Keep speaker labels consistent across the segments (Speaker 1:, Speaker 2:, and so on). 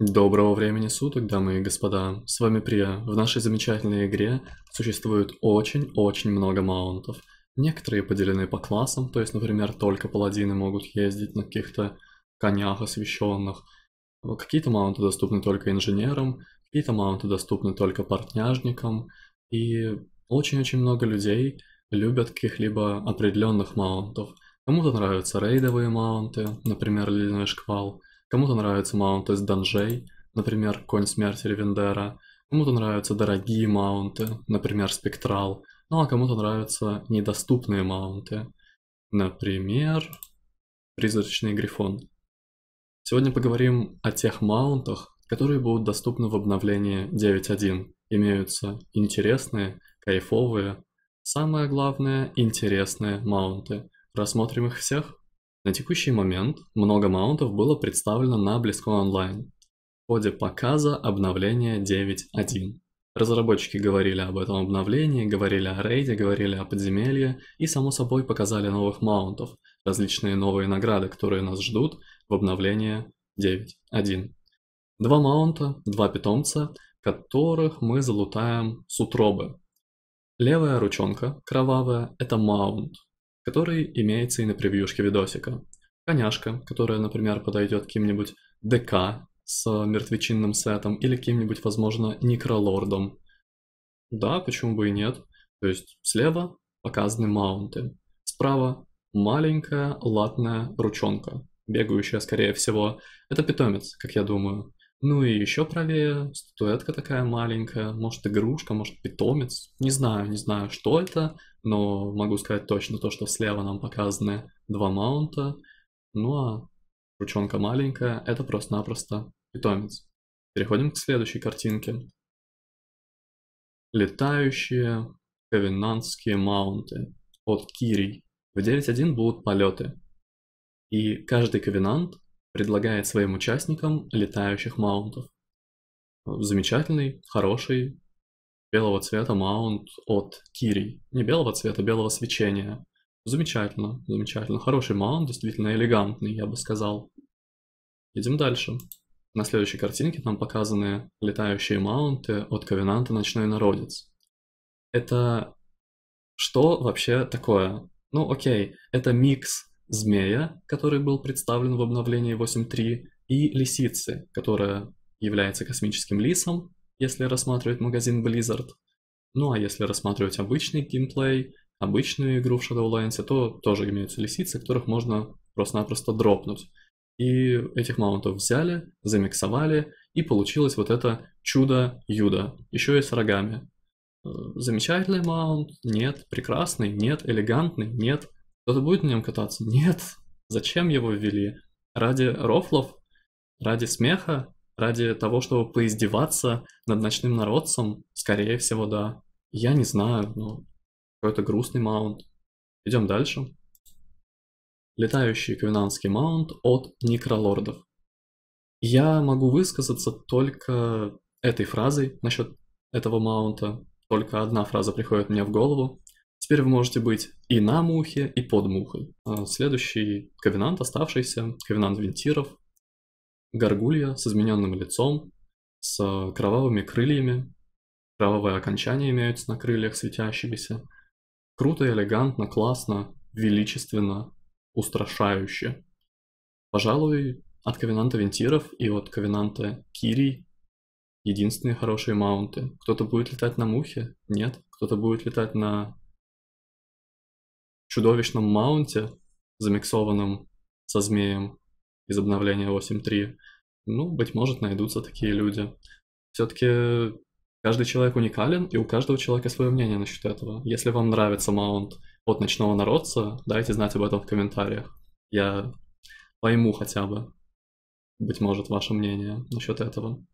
Speaker 1: Доброго времени суток, дамы и господа, с вами Прия. В нашей замечательной игре существует очень-очень много маунтов. Некоторые поделены по классам, то есть, например, только паладины могут ездить на каких-то конях освещенных. Какие-то маунты доступны только инженерам, какие-то маунты доступны только портняжникам. И очень-очень много людей любят каких-либо определенных маунтов. Кому-то нравятся рейдовые маунты, например, ледяной шквал – Кому-то нравятся маунты с данжей, например, Конь Смерти Ревендера, кому-то нравятся дорогие маунты, например, Спектрал, ну а кому-то нравятся недоступные маунты, например, Призрачный Грифон. Сегодня поговорим о тех маунтах, которые будут доступны в обновлении 9.1. Имеются интересные, кайфовые, самое главное, интересные маунты. Рассмотрим их всех? На текущий момент много маунтов было представлено на BlizzCon Online в ходе показа обновления 9.1. Разработчики говорили об этом обновлении, говорили о рейде, говорили о подземелье и, само собой, показали новых маунтов, различные новые награды, которые нас ждут в обновлении 9.1. Два маунта, два питомца, которых мы залутаем с утробы. Левая ручонка, кровавая, это маунт, который имеется и на превьюшке видосика. Коняшка, которая, например, подойдет каким-нибудь ДК с мертвечинным сетом или каким-нибудь, возможно, некролордом. Да, почему бы и нет. То есть слева показаны маунты, справа маленькая латная ручонка, бегающая, скорее всего. Это питомец, как я думаю. Ну и еще правее статуэтка такая маленькая, может игрушка, может питомец. Не знаю, не знаю, что это, но могу сказать точно то, что слева нам показаны два маунта, ну а ручонка маленькая — это просто-напросто питомец. Переходим к следующей картинке. Летающие ковенантские маунты от Кирий. В 9.1 будут полеты. И каждый ковенант предлагает своим участникам летающих маунтов. Замечательный, хороший белого цвета маунт от Кири. Не белого цвета, белого свечения. Замечательно, замечательно. Хороший маунт, действительно элегантный, я бы сказал. Идем дальше. На следующей картинке нам показаны летающие маунты от Ковенанта Ночной Народец. Это что вообще такое? Ну окей, это микс змея, который был представлен в обновлении 8.3, и лисицы, которая является космическим лисом, если рассматривать магазин Blizzard. Ну а если рассматривать обычный геймплей, обычную игру в Shadowlands, то тоже имеются лисицы, которых можно просто-напросто дропнуть. И этих маунтов взяли, замиксовали, и получилось вот это чудо Юда, еще и с рогами. Э, замечательный маунт? Нет. Прекрасный? Нет. Элегантный? Нет. Кто-то будет на нем кататься? Нет. Зачем его ввели? Ради рофлов? Ради смеха? Ради того, чтобы поиздеваться над ночным народцем, скорее всего, да. Я не знаю, но ну, какой-то грустный маунт. Идем дальше. Летающий ковенантский маунт от некролордов. Я могу высказаться только этой фразой насчет этого маунта. Только одна фраза приходит мне в голову. Теперь вы можете быть и на мухе, и под мухой. А следующий ковенант оставшийся, ковенант винтиров, Горгулья с измененным лицом, с э, кровавыми крыльями. Кровавые окончания имеются на крыльях светящиеся. Круто, элегантно, классно, величественно, устрашающе. Пожалуй, от Ковенанта Вентиров и от Ковенанта Кирий единственные хорошие маунты. Кто-то будет летать на мухе? Нет. Кто-то будет летать на чудовищном маунте, замиксованном со змеем из обновления 8.3. Ну, быть может, найдутся такие люди. Все-таки каждый человек уникален, и у каждого человека свое мнение насчет этого. Если вам нравится маунт от ночного народца, дайте знать об этом в комментариях. Я пойму хотя бы, быть может, ваше мнение насчет этого.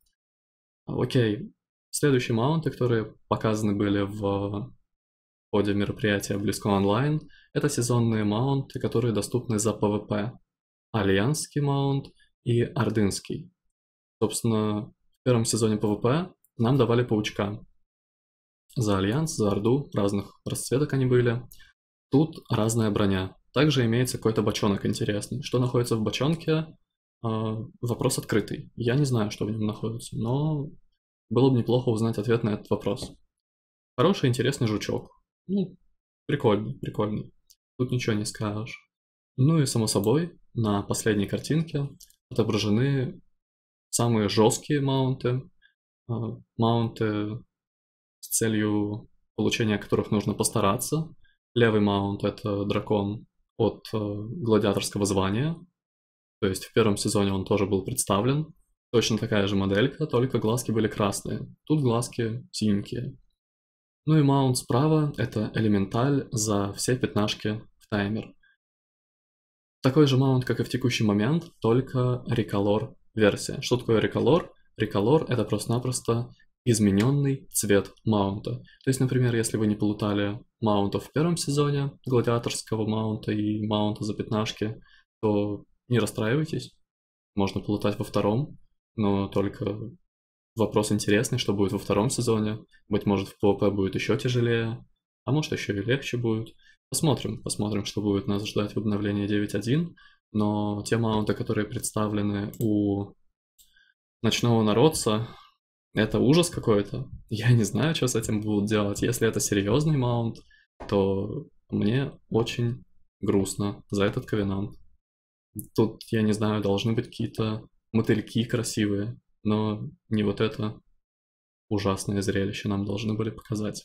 Speaker 1: Окей. Следующие маунты, которые показаны были в ходе мероприятия BlizzCon Online, это сезонные маунты, которые доступны за PvP. Альянский маунт и Ордынский. Собственно, в первом сезоне ПВП нам давали паучка. За Альянс, за Орду, разных расцветок они были. Тут разная броня. Также имеется какой-то бочонок интересный. Что находится в бочонке, а, вопрос открытый. Я не знаю, что в нем находится, но было бы неплохо узнать ответ на этот вопрос. Хороший, интересный жучок. Ну, прикольный, прикольный. Тут ничего не скажешь. Ну и само собой, на последней картинке отображены самые жесткие маунты, а, маунты с целью получения которых нужно постараться. Левый маунт — это дракон от э, гладиаторского звания, то есть в первом сезоне он тоже был представлен. Точно такая же моделька, только глазки были красные. Тут глазки синенькие. Ну и маунт справа — это элементаль за все пятнашки в таймер — такой же маунт, как и в текущий момент, только Recolor версия. Что такое Recolor? Recolor это просто-напросто измененный цвет маунта. То есть, например, если вы не полутали маунта в первом сезоне, гладиаторского маунта и маунта за пятнашки, то не расстраивайтесь, можно полутать во втором, но только вопрос интересный, что будет во втором сезоне. Быть может, в PvP будет еще тяжелее, а может, еще и легче будет. Посмотрим, посмотрим, что будет нас ждать в обновлении 9.1. Но те маунты, которые представлены у ночного народца, это ужас какой-то. Я не знаю, что с этим будут делать. Если это серьезный маунт, то мне очень грустно за этот ковенант. Тут, я не знаю, должны быть какие-то мотыльки красивые, но не вот это ужасное зрелище нам должны были показать.